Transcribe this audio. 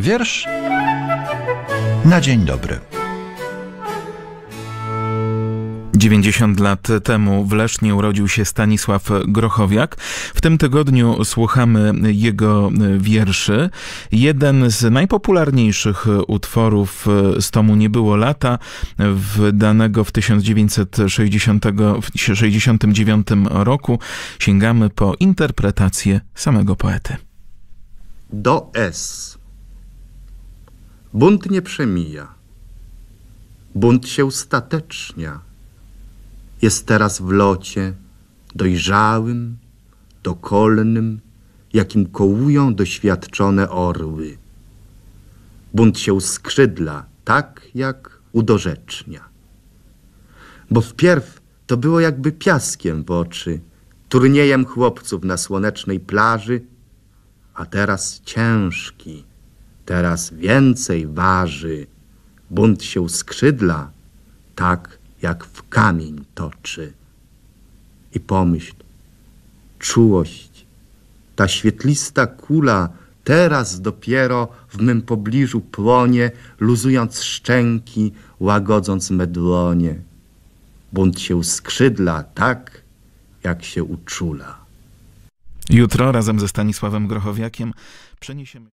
Wiersz na dzień dobry. 90 lat temu w Lesznie urodził się Stanisław Grochowiak. W tym tygodniu słuchamy jego wierszy. Jeden z najpopularniejszych utworów z tomu Nie było lata, wydanego w 1969 roku. Sięgamy po interpretację samego poety. Do S. Bunt nie przemija. Bunt się ustatecznia. Jest teraz w locie dojrzałym, dokolnym, jakim kołują doświadczone orły. Bunt się skrzydla, tak, jak udorzecznia. Bo wpierw to było jakby piaskiem w oczy, turniejem chłopców na słonecznej plaży, a teraz ciężki, teraz więcej waży, bunt się skrzydla, tak jak w kamień toczy. I pomyśl, czułość, ta świetlista kula teraz dopiero w mym pobliżu płonie, luzując szczęki, łagodząc me dłonie. Bunt się skrzydla tak, jak się uczula. Jutro razem ze Stanisławem Grochowiakiem przeniesiemy.